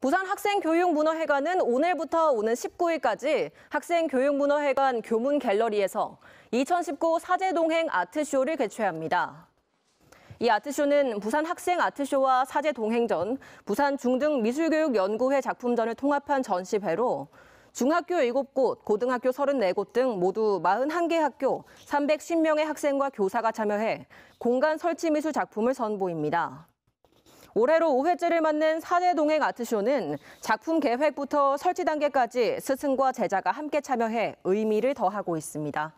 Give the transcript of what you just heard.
부산학생교육문화회관은 오늘부터 오는 19일까지 학생교육문화회관 교문갤러리에서 2019 사제동행 아트쇼를 개최합니다. 이 아트쇼는 부산 학생 아트쇼와 사제 동행전, 부산 중등미술교육연구회 작품전을 통합한 전시회로 중학교 7곳, 고등학교 34곳 등 모두 41개 학교 310명의 학생과 교사가 참여해 공간 설치 미술 작품을 선보입니다. 올해로 5회째를 맞는 사내동행 아트쇼는 작품 계획부터 설치 단계까지 스승과 제자가 함께 참여해 의미를 더하고 있습니다.